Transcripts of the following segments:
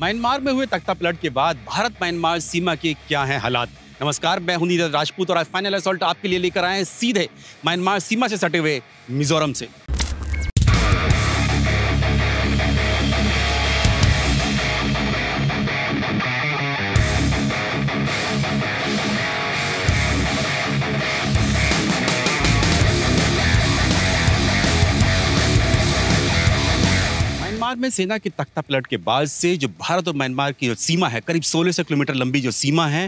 Myanmar में हुए तख्तापलट के बाद भारत म्यांमार सीमा के क्या हैं हालात नमस्कार मैं हूं नीरज राजपूत और आज फाइनल असल्ट आपके लिए लेकर आए हैं सीधे म्यांमार सीमा से सटे हुए मिजोरम से म्यांमार में सेना की तख्ता पलट के बाद से जो भारत और म्यांमार की जो सीमा है करीब सोलह सौ किलोमीटर लंबी जो सीमा है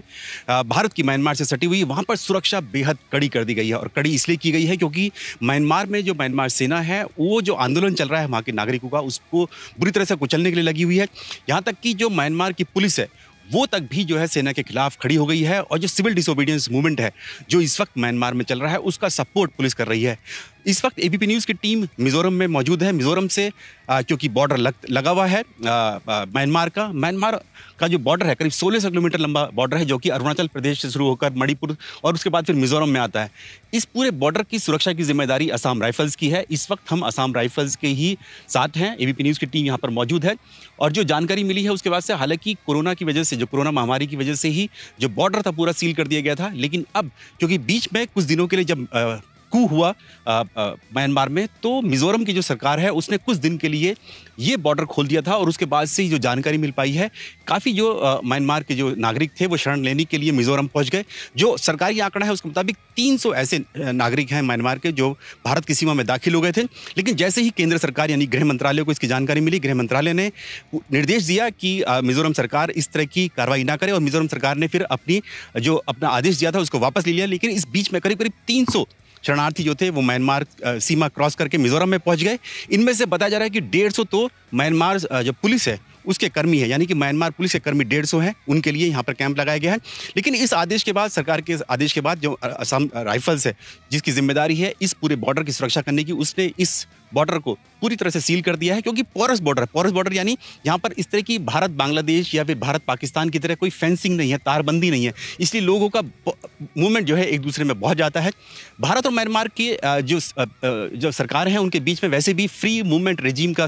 भारत की म्यांमार से सटी हुई वहाँ पर सुरक्षा बेहद कड़ी कर दी गई है और कड़ी इसलिए की गई है क्योंकि म्यांमार में जो म्यांमार सेना है वो जो आंदोलन चल रहा है वहाँ के नागरिकों का उसको बुरी तरह से कुचलने के लिए लगी हुई है यहाँ तक कि जो म्यांमार की पुलिस है वो तक भी जो है सेना के खिलाफ खड़ी हो गई है और जो सिविल डिसोबीडियंस मूवमेंट है जो इस वक्त म्यांमार में चल रहा है उसका सपोर्ट पुलिस कर रही है इस वक्त एबीपी न्यूज़ की टीम मिज़ोरम में मौजूद है मिज़ोरम से क्योंकि बॉर्डर लग लगा हुआ है म्यांमार का म्यांमार का जो बॉर्डर है करीब सौ किलोमीटर लंबा बॉर्डर है जो कि अरुणाचल प्रदेश से शुरू होकर मणिपुर और उसके बाद फिर मिज़ोरम में आता है इस पूरे बॉर्डर की सुरक्षा की जिम्मेदारी असम राइफल्स की है इस वक्त हम असम राइफल्स के ही साथ हैं ए न्यूज़ की टीम यहाँ पर मौजूद है और जो जानकारी मिली है उसके बाद से हालांकि कोरोना की वजह से जो कोरोना महामारी की वजह से ही जो बॉर्डर था पूरा सील कर दिया गया था लेकिन अब क्योंकि बीच में कुछ दिनों के लिए जब कू हुआ म्यांमार में तो मिजोरम की जो सरकार है उसने कुछ दिन के लिए ये बॉर्डर खोल दिया था और उसके बाद से जो जानकारी मिल पाई है काफ़ी जो म्यांमार के जो नागरिक थे वो शरण लेने के लिए मिजोरम पहुंच गए जो सरकारी आंकड़ा है उसके मुताबिक 300 ऐसे नागरिक हैं म्यांमार के जो भारत की सीमा में दाखिल हो गए थे लेकिन जैसे ही केंद्र सरकार यानी गृह मंत्रालय को इसकी जानकारी मिली गृह मंत्रालय ने निर्देश दिया कि मिजोरम सरकार इस तरह की कार्रवाई ना करे और मिजोरम सरकार ने फिर अपनी जो अपना आदेश दिया था उसको वापस ले लिया लेकिन इस बीच में करीब करीब तीन शरणार्थी जो थे वो म्यांमार सीमा क्रॉस करके मिजोरम में पहुंच गए इनमें से बताया जा रहा है कि डेढ़ सौ तो म्यांमार जो पुलिस है उसके कर्मी है यानी कि म्यांमार पुलिस के कर्मी डेढ़ सौ हैं उनके लिए यहाँ पर कैंप लगाया गया है लेकिन इस आदेश के बाद सरकार के आदेश के बाद जो असम राइफल्स है जिसकी जिम्मेदारी है इस पूरे बॉर्डर की सुरक्षा करने की उसने इस बॉर्डर को पूरी तरह से सील कर दिया है क्योंकि पोरस बॉर्डर है पोरस बॉर्डर यानी यहाँ पर इस तरह की भारत बांग्लादेश या फिर भारत पाकिस्तान की तरह कोई फेंसिंग नहीं है तारबंदी नहीं है इसलिए लोगों का मूवमेंट जो है एक दूसरे में बहुत जाता है भारत और म्यांमार की जो जो सरकार है उनके बीच में वैसे भी फ्री मूवमेंट रेजीम का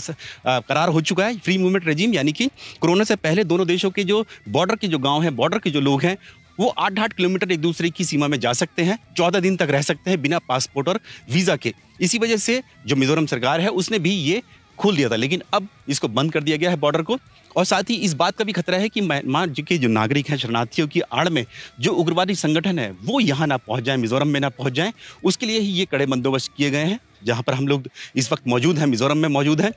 करार हो चुका है फ्री मूवमेंट रेजीम यानी कि कोरोना से पहले दोनों देशों के जो बॉर्डर के जो गाँव हैं बॉर्डर के जो लोग हैं वो आठ आठ किलोमीटर एक दूसरे की सीमा में जा सकते हैं चौदह दिन तक रह सकते हैं बिना पासपोर्ट और वीज़ा के इसी वजह से जो मिजोरम सरकार है उसने भी ये खोल दिया था लेकिन अब इसको बंद कर दिया गया है बॉर्डर को और साथ ही इस बात का भी खतरा है कि म्यांमार के जो नागरिक हैं शरणार्थियों की आड़ में जो उग्रवादी संगठन है वो यहाँ ना पहुँच जाए मिजोरम में ना पहुँच जाएँ उसके लिए ही ये कड़े बंदोबस्त किए गए हैं जहाँ पर हम लोग इस वक्त मौजूद हैं मिजोरम में मौजूद हैं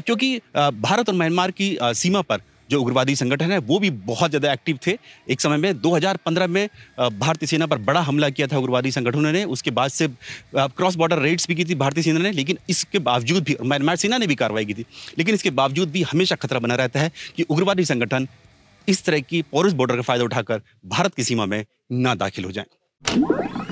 क्योंकि भारत और म्यांमार की सीमा पर जो उग्रवादी संगठन है वो भी बहुत ज़्यादा एक्टिव थे एक समय में 2015 में भारतीय सेना पर बड़ा हमला किया था उग्रवादी संगठनों ने उसके बाद से क्रॉस बॉर्डर रेड्स भी की थी भारतीय सेना ने लेकिन इसके बावजूद भी म्यांमार सेना ने भी कार्रवाई की थी लेकिन इसके बावजूद भी हमेशा खतरा बना रहता है कि उग्रवादी संगठन इस तरह की पोरस बॉर्डर का फायदा उठाकर भारत की सीमा में ना दाखिल हो जाए